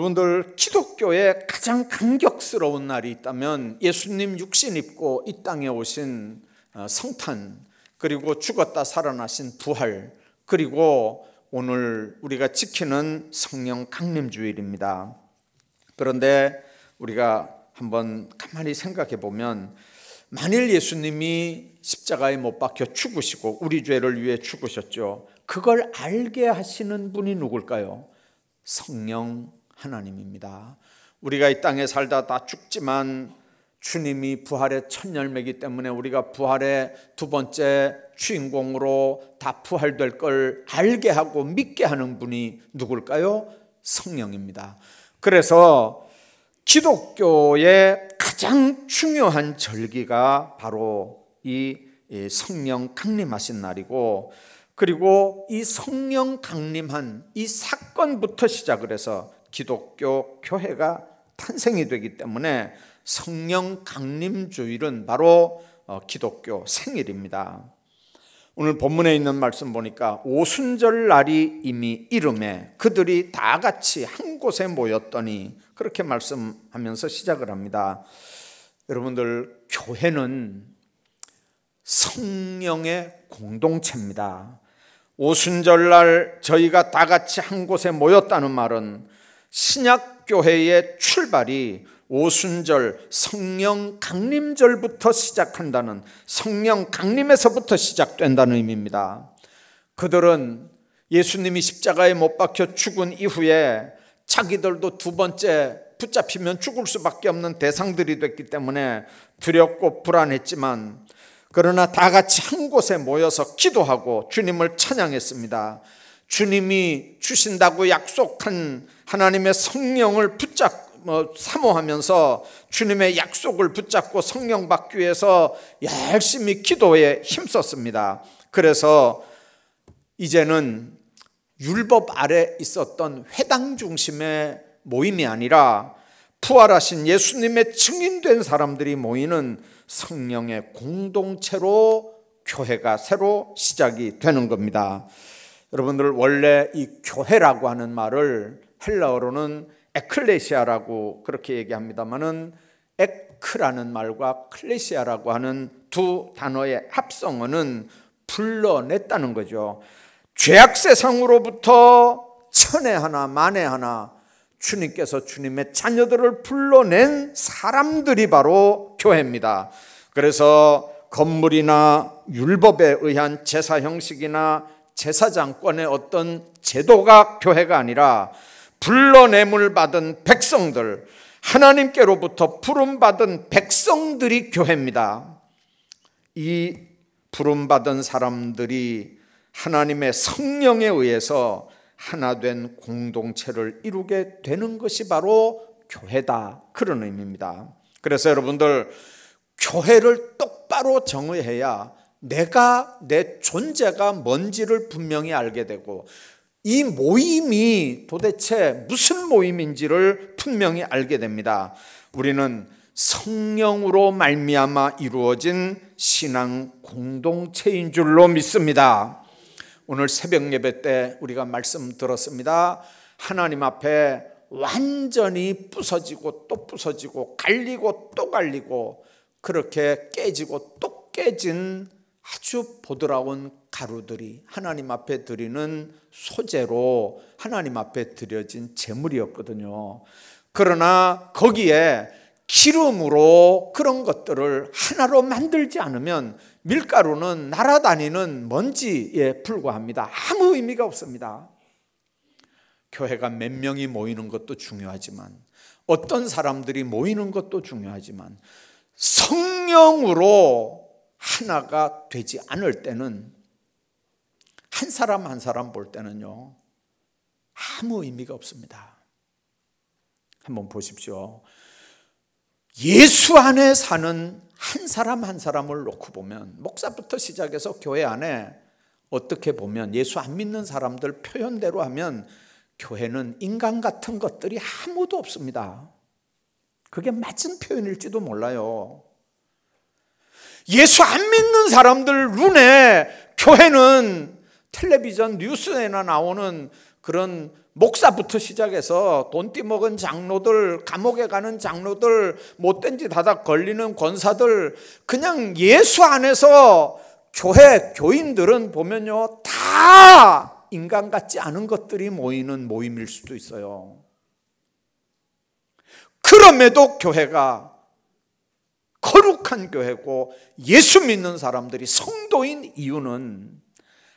여러분들 기독교의 가장 감격스러운 날이 있다면 예수님 육신 입고 이 땅에 오신 어, 성탄 그리고 죽었다 살아나신 부활 그리고 오늘 우리가 지키는 성령 강림 주일입니다. 그런데 우리가 한번 가만히 생각해 보면 만일 예수님이 십자가에 못 박혀 죽으시고 우리 죄를 위해 죽으셨죠. 그걸 알게 하시는 분이 누굴까요? 성령 하나님입니다. 우리가 이 땅에 살다 다 죽지만 주님이 부활의 첫 열매이기 때문에 우리가 부활의 두 번째 주인공으로 다 부활될 걸 알게 하고 믿게 하는 분이 누굴까요? 성령입니다. 그래서 기독교의 가장 중요한 절기가 바로 이 성령 강림하신 날이고 그리고 이 성령 강림한 이 사건부터 시작을 해서 기독교 교회가 탄생이 되기 때문에 성령 강림 주일은 바로 어, 기독교 생일입니다. 오늘 본문에 있는 말씀 보니까 오순절 날이 이미 이름에 그들이 다 같이 한 곳에 모였더니 그렇게 말씀하면서 시작을 합니다. 여러분들 교회는 성령의 공동체입니다. 오순절 날 저희가 다 같이 한 곳에 모였다는 말은 신약 교회의 출발이 오순절 성령 강림절부터 시작한다는 성령 강림에서부터 시작된다는 의미입니다. 그들은 예수님이 십자가에 못 박혀 죽은 이후에 자기들도 두 번째 붙잡히면 죽을 수밖에 없는 대상들이 됐기 때문에 두렵고 불안했지만 그러나 다 같이 한 곳에 모여서 기도하고 주님을 찬양했습니다. 주님이 주신다고 약속한 하나님의 성령을 붙잡 뭐 사모하면서 주님의 약속을 붙잡고 성령 받기 위해서 열심히 기도에 힘썼습니다. 그래서 이제는 율법 아래 있었던 회당 중심의 모임이 아니라 부활하신 예수님의 증인된 사람들이 모이는 성령의 공동체로 교회가 새로 시작이 되는 겁니다. 여러분들 원래 이 교회라고 하는 말을 헬라어로는 에클레시아라고 그렇게 얘기합니다만은 에크라는 말과 클레시아라고 하는 두 단어의 합성어는 불러냈다는 거죠. 죄악 세상으로부터 천에 하나 만에 하나 주님께서 주님의 자녀들을 불러낸 사람들이 바로 교회입니다. 그래서 건물이나 율법에 의한 제사 형식이나 제사장권의 어떤 제도가 교회가 아니라 불러내물 받은 백성들, 하나님께로부터 부름받은 백성들이 교회입니다. 이 부름받은 사람들이 하나님의 성령에 의해서 하나된 공동체를 이루게 되는 것이 바로 교회다. 그런 의미입니다. 그래서 여러분들, 교회를 똑바로 정의해야 내가 내 존재가 뭔지를 분명히 알게 되고 이 모임이 도대체 무슨 모임인지를 분명히 알게 됩니다. 우리는 성령으로 말미암아 이루어진 신앙 공동체인 줄로 믿습니다. 오늘 새벽 예배 때 우리가 말씀 들었습니다. 하나님 앞에 완전히 부서지고 또 부서지고 갈리고 또 갈리고 그렇게 깨지고 또 깨진 아주 보드라운 가루들이 하나님 앞에 드리는 소재로 하나님 앞에 드려진 재물이었거든요. 그러나 거기에 기름으로 그런 것들을 하나로 만들지 않으면 밀가루는 날아다니는 먼지에 불과합니다. 아무 의미가 없습니다. 교회가 몇 명이 모이는 것도 중요하지만 어떤 사람들이 모이는 것도 중요하지만 성령으로 하나가 되지 않을 때는 한 사람 한 사람 볼 때는요, 아무 의미가 없습니다. 한번 보십시오. 예수 안에 사는 한 사람 한 사람을 놓고 보면, 목사부터 시작해서 교회 안에 어떻게 보면 예수 안 믿는 사람들 표현대로 하면 교회는 인간 같은 것들이 아무도 없습니다. 그게 맞은 표현일지도 몰라요. 예수 안 믿는 사람들 눈에 교회는 텔레비전 뉴스에나 나오는 그런 목사부터 시작해서 돈 띠먹은 장로들, 감옥에 가는 장로들, 못된 짓 하다 걸리는 권사들, 그냥 예수 안에서 교회 교인들은 보면요, 다 인간 같지 않은 것들이 모이는 모임일 수도 있어요. 그럼에도 교회가 거룩한 교회고 예수 믿는 사람들이 성도인 이유는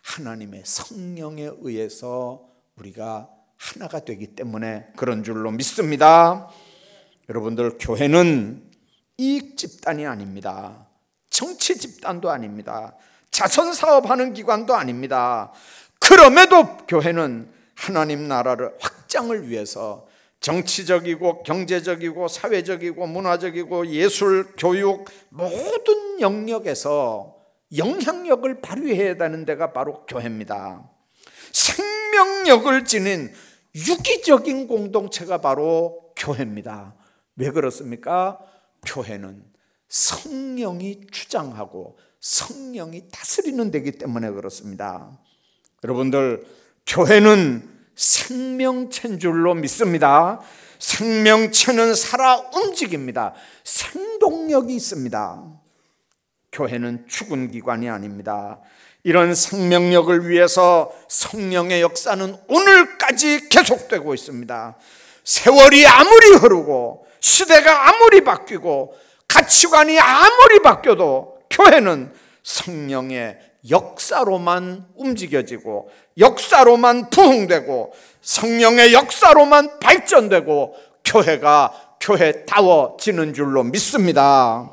하나님의 성령에 의해서 우리가 하나가 되기 때문에 그런 줄로 믿습니다. 여러분들 교회는 이익 집단이 아닙니다. 정치 집단도 아닙니다. 자선 사업하는 기관도 아닙니다. 그럼에도 교회는 하나님 나라를 확장을 위해서 정치적이고 경제적이고 사회적이고 문화적이고 예술, 교육 모든 영역에서 영향력을 발휘해야 되는 데가 바로 교회입니다. 생명력을 지닌 유기적인 공동체가 바로 교회입니다. 왜 그렇습니까? 교회는 성령이 주장하고 성령이 다스리는 데기 때문에 그렇습니다. 여러분들, 교회는 생명체인 줄로 믿습니다. 생명체는 살아 움직입니다. 생동력이 있습니다. 교회는 죽은 기관이 아닙니다. 이런 생명력을 위해서 성령의 역사는 오늘까지 계속되고 있습니다. 세월이 아무리 흐르고 시대가 아무리 바뀌고 가치관이 아무리 바뀌어도 교회는 성령의 역사로만 움직여지고 역사로만 부흥되고 성령의 역사로만 발전되고 교회가 교회다워지는 줄로 믿습니다.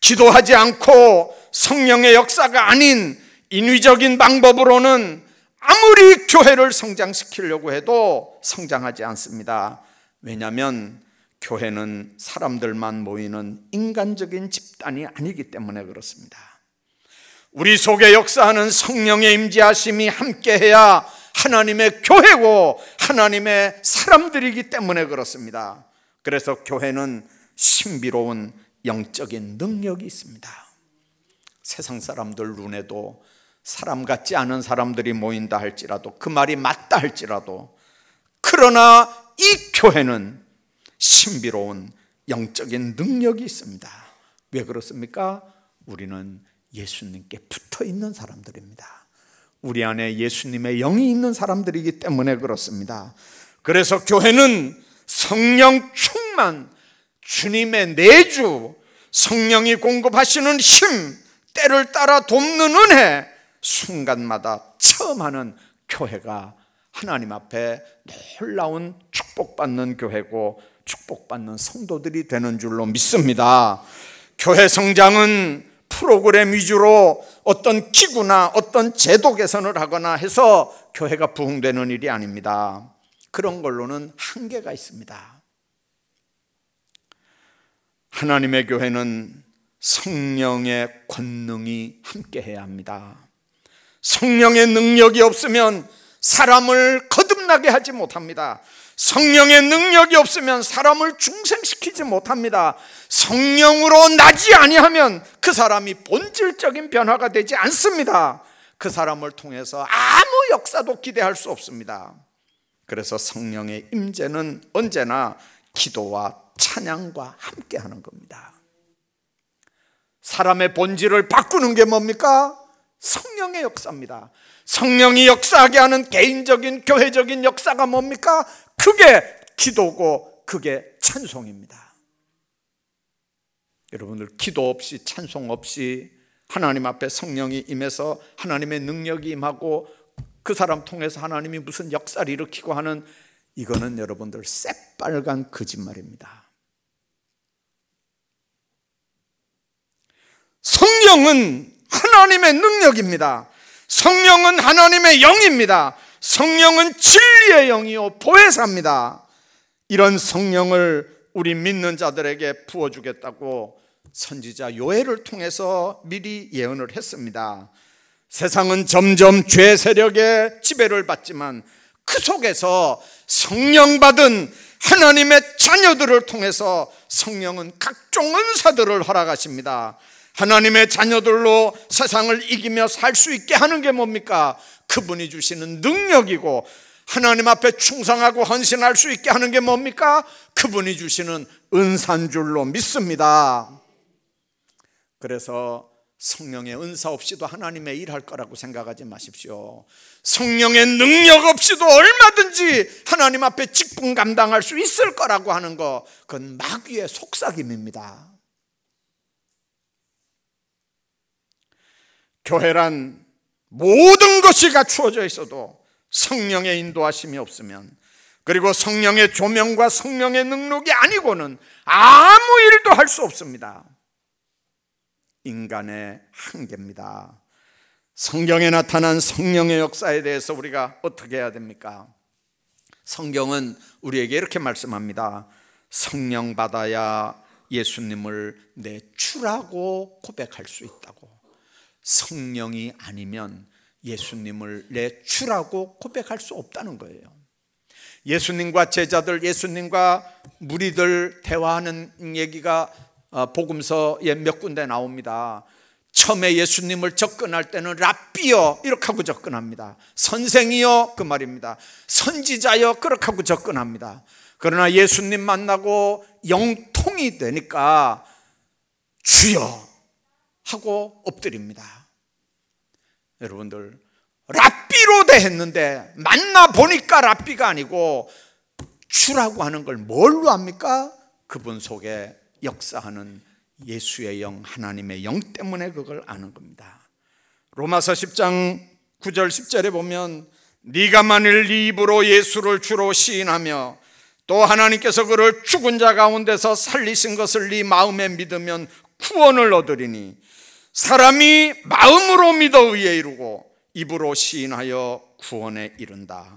기도하지 않고 성령의 역사가 아닌 인위적인 방법으로는 아무리 교회를 성장시키려고 해도 성장하지 않습니다. 왜냐하면 교회는 사람들만 모이는 인간적인 집단이 아니기 때문에 그렇습니다. 우리 속에 역사하는 성령의 임재하심이 함께해야 하나님의 교회고 하나님의 사람들이기 때문에 그렇습니다. 그래서 교회는 신비로운 영적인 능력이 있습니다. 세상 사람들 눈에도 사람 같지 않은 사람들이 모인다 할지라도 그 말이 맞다 할지라도 그러나 이 교회는 신비로운 영적인 능력이 있습니다. 왜 그렇습니까? 우리는 예수님께 붙어 있는 사람들입니다. 우리 안에 예수님의 영이 있는 사람들이기 때문에 그렇습니다. 그래서 교회는 성령 충만, 주님의 내주, 성령이 공급하시는 힘, 때를 따라 돕는 은혜, 순간마다 처음 하는 교회가 하나님 앞에 놀라운 축복받는 교회고 축복받는 성도들이 되는 줄로 믿습니다. 교회 성장은 프로그램 위주로 어떤 기구나 어떤 제도 개선을 하거나 해서 교회가 부흥되는 일이 아닙니다. 그런 걸로는 한계가 있습니다. 하나님의 교회는 성령의 권능이 함께해야 합니다. 성령의 능력이 없으면 사람을 거듭나게 하지 못합니다. 성령의 능력이 없으면 사람을 중생시키지 못합니다. 성령으로 나지 아니하면 그 사람이 본질적인 변화가 되지 않습니다. 그 사람을 통해서 아무 역사도 기대할 수 없습니다. 그래서 성령의 임재는 언제나 기도와 찬양과 함께 하는 겁니다. 사람의 본질을 바꾸는 게 뭡니까? 성령의 역사입니다. 성령이 역사하게 하는 개인적인 교회적인 역사가 뭡니까? 그게 기도고 그게 찬송입니다. 여러분들 기도 없이 찬송 없이 하나님 앞에 성령이 임해서 하나님의 능력이 임하고 그 사람 통해서 하나님이 무슨 역사를 일으키고 하는 이거는 여러분들 새빨간 거짓말입니다. 성령은 하나님의 능력입니다. 성령은 하나님의 영입니다. 성령은 진리의 영이요 보혜사입니다. 이런 성령을 우리 믿는 자들에게 부어 주겠다고 선지자 요엘을 통해서 미리 예언을 했습니다. 세상은 점점 죄 세력의 지배를 받지만 그 속에서 성령 받은 하나님의 자녀들을 통해서 성령은 각종 은사들을 허락하십니다. 하나님의 자녀들로 세상을 이기며 살 수 있게 하는 게 뭡니까? 그분이 주시는 능력이고 하나님 앞에 충성하고 헌신할 수 있게 하는 게 뭡니까? 그분이 주시는 은사인 줄로 믿습니다. 그래서 성령의 은사 없이도 하나님의 일할 거라고 생각하지 마십시오. 성령의 능력 없이도 얼마든지 하나님 앞에 직분 감당할 수 있을 거라고 하는 거, 그건 마귀의 속삭임입니다. 교회란 모든 것이 갖추어져 있어도 성령의 인도하심이 없으면 그리고 성령의 조명과 성령의 능력이 아니고는 아무 일도 할 수 없습니다. 인간의 한계입니다. 성경에 나타난 성령의 역사에 대해서 우리가 어떻게 해야 됩니까? 성경은 우리에게 이렇게 말씀합니다. 성령 받아야 예수님을 내 주라고 고백할 수 있다고. 성령이 아니면 예수님을 내 주라고 고백할 수 없다는 거예요. 예수님과 제자들, 예수님과 무리들 대화하는 얘기가 어, 복음서에 몇 군데 나옵니다. 처음에 예수님을 접근할 때는 랍비여 이렇게 하고 접근합니다. 선생이여 그 말입니다. 선지자여 그렇게 하고 접근합니다. 그러나 예수님 만나고 영통이 되니까 주여 하고 엎드립니다. 여러분들 랍비로 대했는데 만나 보니까 랍비가 아니고 주라고 하는 걸 뭘로 합니까? 그분 속에 역사하는 예수의 영, 하나님의 영 때문에 그걸 아는 겁니다. 로마서 10장 9절 10절에 보면 네가 만일 네 입으로 예수를 주로 시인하며 또 하나님께서 그를 죽은 자 가운데서 살리신 것을 네 마음에 믿으면 구원을 얻으리니 사람이 마음으로 믿어 의에 이르고 입으로 시인하여 구원에 이른다.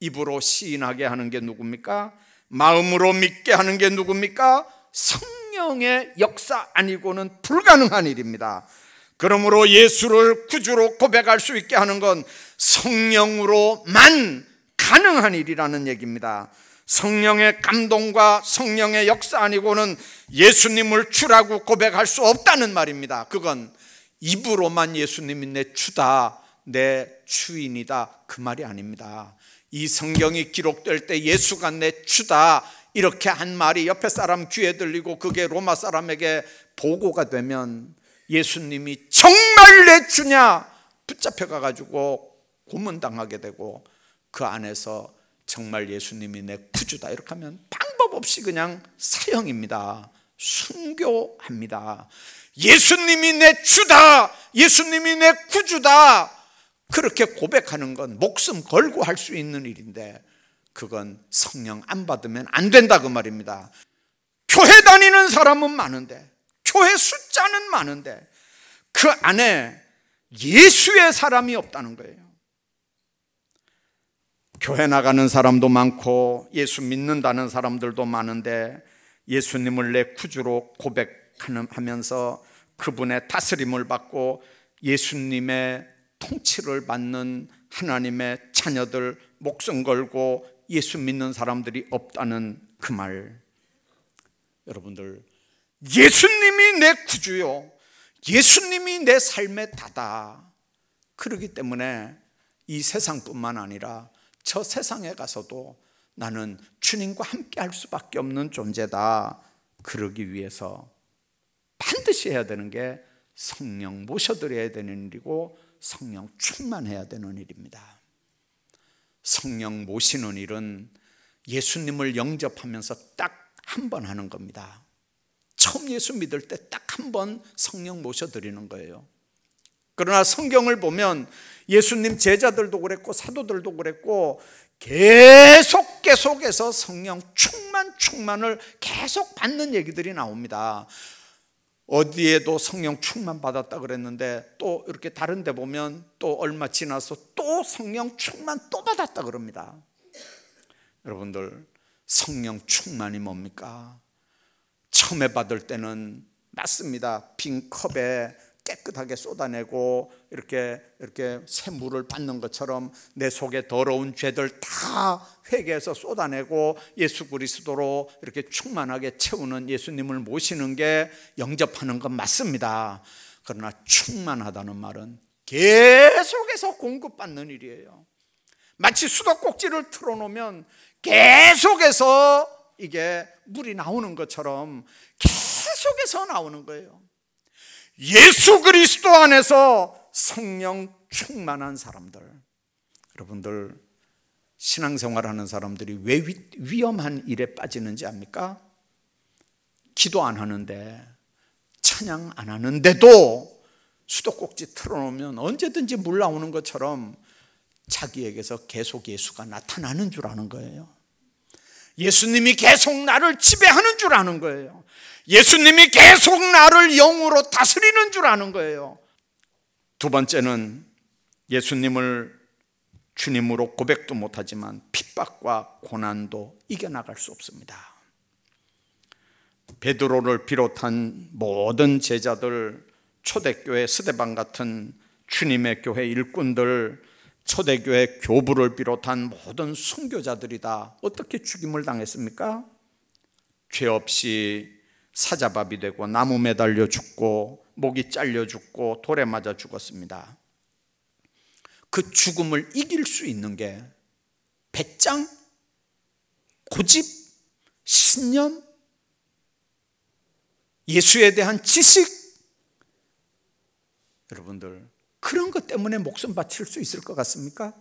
입으로 시인하게 하는 게 누굽니까? 마음으로 믿게 하는 게 누굽니까? 성령의 역사 아니고는 불가능한 일입니다. 그러므로 예수를 구주로 고백할 수 있게 하는 건 성령으로만 가능한 일이라는 얘기입니다. 성령의 감동과 성령의 역사 아니고는 예수님을 주라고 고백할 수 없다는 말입니다. 그건 입으로만 예수님이 내 주다, 내 주인이다. 그 말이 아닙니다. 이 성경이 기록될 때 예수가 내 주다. 이렇게 한 말이 옆에 사람 귀에 들리고 그게 로마 사람에게 보고가 되면 예수님이 정말 내 주냐? 붙잡혀가가지고 고문당하게 되고 그 안에서 정말 예수님이 내 구주다 이렇게 하면 방법 없이 그냥 사형입니다. 순교합니다. 예수님이 내 주다. 예수님이 내 구주다. 그렇게 고백하는 건 목숨 걸고 할 수 있는 일인데 그건 성령 안 받으면 안 된다 그 말입니다. 교회 다니는 사람은 많은데 교회 숫자는 많은데 그 안에 예수의 사람이 없다는 거예요. 교회 나가는 사람도 많고 예수 믿는다는 사람들도 많은데 예수님을 내 구주로 고백하면서 그분의 다스림을 받고 예수님의 통치를 받는 하나님의 자녀들 목숨 걸고 예수 믿는 사람들이 없다는 그 말. 여러분들, 예수님이 내 구주요. 예수님이 내 삶의 다다. 그러기 때문에 이 세상뿐만 아니라 저 세상에 가서도 나는 주님과 함께 할 수밖에 없는 존재다. 그러기 위해서 반드시 해야 되는 게 성령 모셔드려야 되는 일이고 성령 충만해야 되는 일입니다. 성령 모시는 일은 예수님을 영접하면서 딱 한 번 하는 겁니다. 처음 예수 믿을 때 딱 한 번 성령 모셔드리는 거예요. 그러나 성경을 보면 예수님 제자들도 그랬고 사도들도 그랬고 계속 계속해서 성령 충만 충만을 계속 받는 얘기들이 나옵니다. 어디에도 성령 충만 받았다 그랬는데 또 이렇게 다른 데 보면 또 얼마 지나서 또 성령 충만 또 받았다 그럽니다. 여러분들 성령 충만이 뭡니까? 처음에 받을 때는 맞습니다. 빈 컵에 깨끗하게 쏟아내고 이렇게 이렇게 새 물을 받는 것처럼 내 속에 더러운 죄들 다 회개해서 쏟아내고 예수 그리스도로 이렇게 충만하게 채우는 예수님을 모시는 게 영접하는 건 맞습니다. 그러나 충만하다는 말은 계속해서 공급받는 일이에요. 마치 수도꼭지를 틀어놓으면 계속해서 이게 물이 나오는 것처럼 계속해서 나오는 거예요. 예수 그리스도 안에서 성령 충만한 사람들. 여러분들 신앙생활 하는 사람들이 왜 위, 험한 일에 빠지는지 압니까? 기도 안 하는데 찬양 안 하는데도 수도꼭지 틀어놓으면 언제든지 물 나오는 것처럼 자기에게서 계속 예수가 나타나는 줄 아는 거예요. 예수님이 계속 나를 지배하는 줄 아는 거예요. 예수님이 계속 나를 영으로 다스리는 줄 아는 거예요. 두 번째는 예수님을 주님으로 고백도 못하지만 핍박과 고난도 이겨나갈 수 없습니다. 베드로를 비롯한 모든 제자들 초대교회 스데반 같은 주님의 교회 일꾼들 초대교회 교부를 비롯한 모든 순교자들이 다 어떻게 죽임을 당했습니까? 죄 없이 사자밥이 되고 나무 매달려 죽고 목이 잘려 죽고 돌에 맞아 죽었습니다. 그 죽음을 이길 수 있는 게 배짱, 고집, 신념, 예수에 대한 지식. 여러분들 그런 것 때문에 목숨 바칠 수 있을 것 같습니까?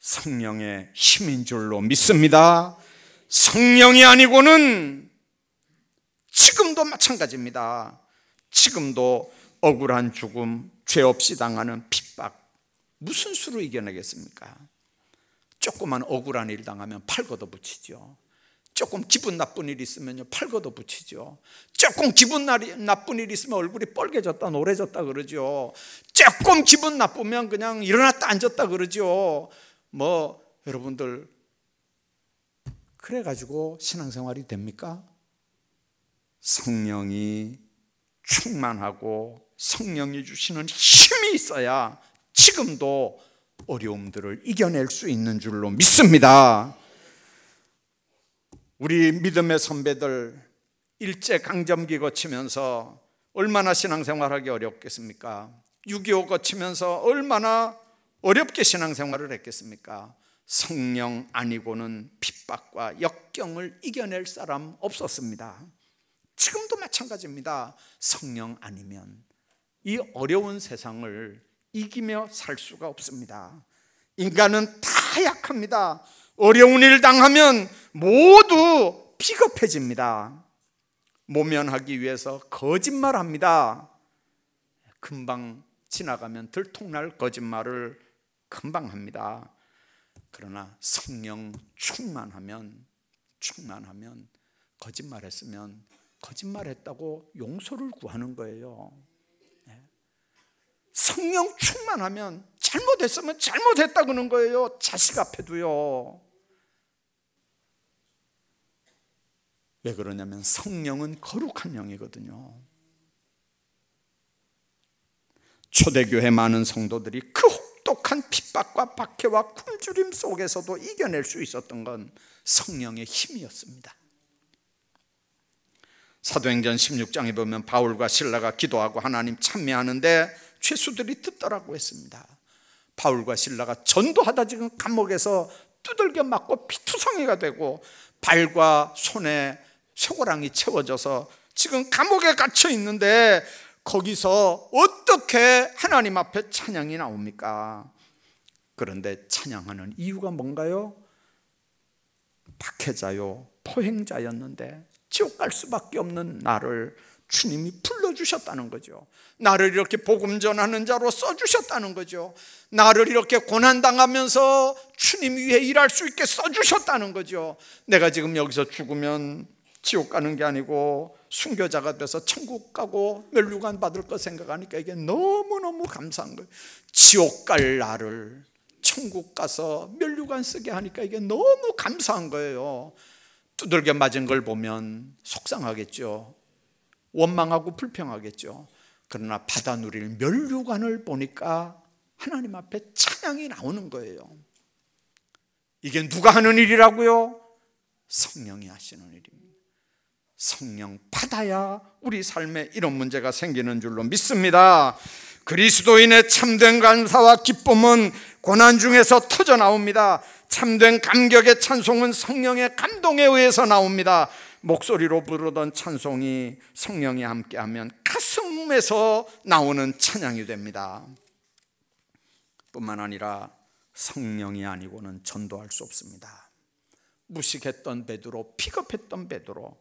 성령의 힘인 줄로 믿습니다. 성령이 아니고는 지금도 마찬가지입니다. 지금도 억울한 죽음, 죄 없이 당하는 핍박, 무슨 수로 이겨내겠습니까? 조그만 억울한 일 당하면 팔 걷어붙이죠. 조금 기분 나쁜 일이 있으면요 팔거도 붙이죠. 조금 기분 나쁜 일이 있으면 얼굴이 뻘개졌다 노래졌다 그러죠. 조금 기분 나쁘면 그냥 일어났다 앉았다 그러죠. 뭐 여러분들 그래 가지고 신앙생활이 됩니까? 성령이 충만하고 성령이 주시는 힘이 있어야 지금도 어려움들을 이겨낼 수 있는 줄로 믿습니다. 우리 믿음의 선배들 일제 강점기 거치면서 얼마나 신앙생활하기 어렵겠습니까? 6.25 거치면서 얼마나 어렵게 신앙생활을 했겠습니까? 성령 아니고는 핍박과 역경을 이겨낼 사람 없었습니다. 지금도 마찬가지입니다. 성령 아니면 이 어려운 세상을 이기며 살 수가 없습니다. 인간은 다 약합니다. 어려운 일 당하면 모두 피겁해집니다 모면하기 위해서 거짓말합니다. 금방 지나가면 들통날 거짓말을 금방 합니다. 그러나 성령 충만하면 충만하면 거짓말했으면 거짓말했다고 용서를 구하는 거예요. 네. 성령 충만하면 잘못했으면 잘못했다 그러는 거예요. 자식 앞에도요. 왜 그러냐면 성령은 거룩한 영이거든요. 초대교회 많은 성도들이 그 혹독한 핍박과 박해와 굶주림 속에서도 이겨낼 수 있었던 건 성령의 힘이었습니다. 사도행전 16장에 보면 바울과 신라가 기도하고 하나님 참미하는데 죄수들이 듣더라고 했습니다. 바울과 신라가 전도하다 지금 감옥에서 두들겨 맞고 피투성이가 되고 발과 손에 쇠고랑이 채워져서 지금 감옥에 갇혀 있는데 거기서 어떻게 하나님 앞에 찬양이 나옵니까? 그런데 찬양하는 이유가 뭔가요? 박해자요, 포행자였는데 지옥 갈 수밖에 없는 나를 주님이 불러주셨다는 거죠. 나를 이렇게 복음 전하는 자로 써주셨다는 거죠. 나를 이렇게 고난당하면서 주님 위해 일할 수 있게 써주셨다는 거죠. 내가 지금 여기서 죽으면 지옥 가는 게 아니고 순교자가 돼서 천국 가고 멸류관 받을 것 생각하니까 이게 너무너무 감사한 거예요. 지옥 갈 나를 천국 가서 멸류관 쓰게 하니까 이게 너무 감사한 거예요. 두들겨 맞은 걸 보면 속상하겠죠. 원망하고 불평하겠죠. 그러나 받아 누릴 멸류관을 보니까 하나님 앞에 찬양이 나오는 거예요. 이게 누가 하는 일이라고요? 성령이 하시는 일입니다. 성령 받아야 우리 삶에 이런 문제가 생기는 줄로 믿습니다. 그리스도인의 참된 감사와 기쁨은 고난 중에서 터져 나옵니다. 참된 감격의 찬송은 성령의 감동에 의해서 나옵니다. 목소리로 부르던 찬송이 성령이 함께하면 가슴에서 나오는 찬양이 됩니다. 뿐만 아니라 성령이 아니고는 전도할 수 없습니다. 무식했던 베드로, 피급했던 베드로,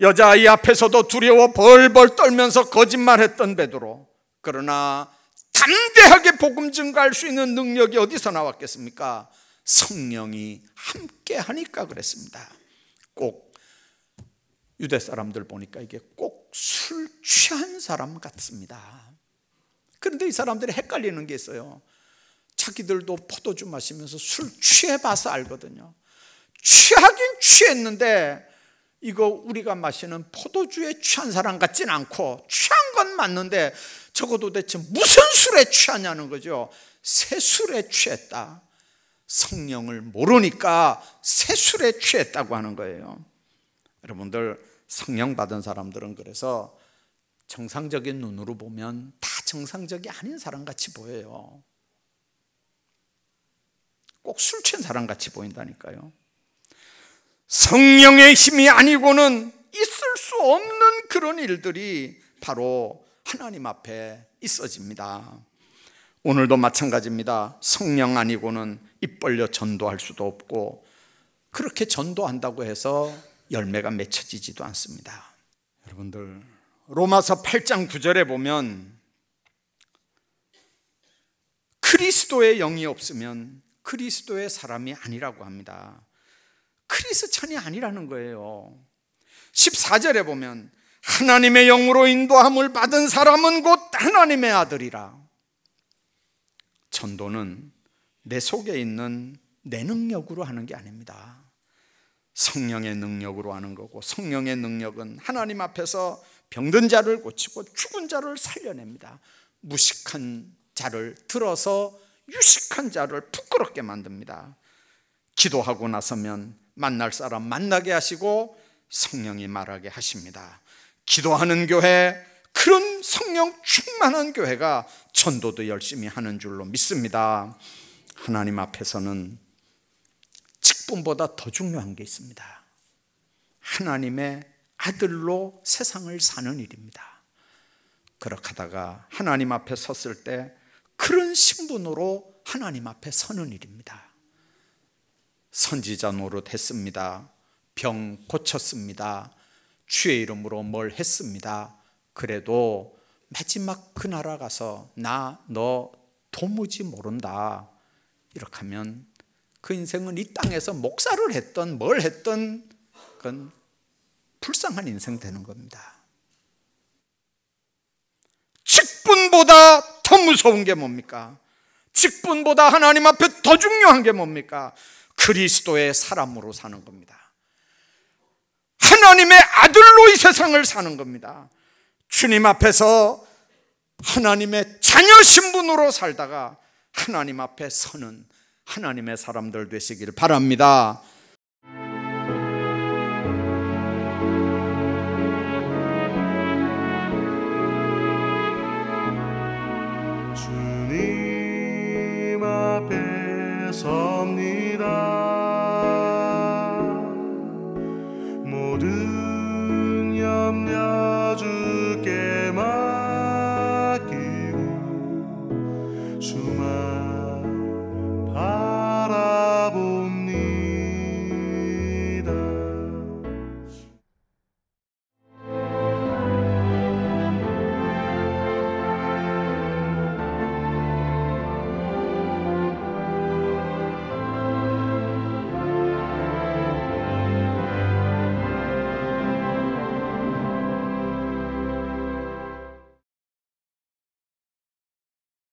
여자아이 앞에서도 두려워 벌벌 떨면서 거짓말했던 베드로. 그러나 담대하게 복음 증가할 수 있는 능력이 어디서 나왔겠습니까? 성령이 함께 하니까 그랬습니다. 꼭 유대 사람들 보니까 이게 꼭 술 취한 사람 같습니다. 그런데 이 사람들이 헷갈리는 게 있어요. 자기들도 포도주 마시면서 술 취해봐서 알거든요. 취하긴 취했는데 이거 우리가 마시는 포도주에 취한 사람 같진 않고 취한 건 맞는데 적어 도대체 무슨 술에 취하냐는 거죠. 새 술에 취했다. 성령을 모르니까 새 술에 취했다고 하는 거예요. 여러분들 성령 받은 사람들은 그래서 정상적인 눈으로 보면 다 정상적이 아닌 사람 같이 보여요. 꼭 술 취한 사람 같이 보인다니까요. 성령의 힘이 아니고는 있을 수 없는 그런 일들이 바로 하나님 앞에 있어집니다. 오늘도 마찬가지입니다. 성령 아니고는 입 벌려 전도할 수도 없고 그렇게 전도한다고 해서 열매가 맺혀지지도 않습니다. 여러분들 로마서 8장 9절에 보면 그리스도의 영이 없으면 그리스도의 사람이 아니라고 합니다. 크리스천이 아니라는 거예요. 14절에 보면 하나님의 영으로 인도함을 받은 사람은 곧 하나님의 아들이라. 전도는 내 속에 있는 내 능력으로 하는 게 아닙니다. 성령의 능력으로 하는 거고 성령의 능력은 하나님 앞에서 병든 자를 고치고 죽은 자를 살려냅니다. 무식한 자를 들어서 유식한 자를 부끄럽게 만듭니다. 기도하고 나서면 만날 사람 만나게 하시고 성령이 말하게 하십니다. 기도하는 교회, 그런 성령 충만한 교회가 전도도 열심히 하는 줄로 믿습니다. 하나님 앞에서는 직분보다 더 중요한 게 있습니다. 하나님의 아들로 세상을 사는 일입니다. 그렇게 하다가 하나님 앞에 섰을 때 그런 신분으로 하나님 앞에 서는 일입니다. 선지자 노릇했습니다. 병 고쳤습니다. 주의 이름으로 뭘 했습니다. 그래도 마지막 그 나라 가서 나 너 도무지 모른다. 이렇게 하면 그 인생은 이 땅에서 목사를 했던 뭘 했던 그건 불쌍한 인생 되는 겁니다. 직분보다 더 무서운 게 뭡니까? 직분보다 하나님 앞에 더 중요한 게 뭡니까? 그리스도의 사람으로 사는 겁니다. 하나님의 아들로 이 세상을 사는 겁니다. 주님 앞에서 하나님의 자녀 신분으로 살다가 하나님 앞에 서는 하나님의 사람들 되시길 바랍니다.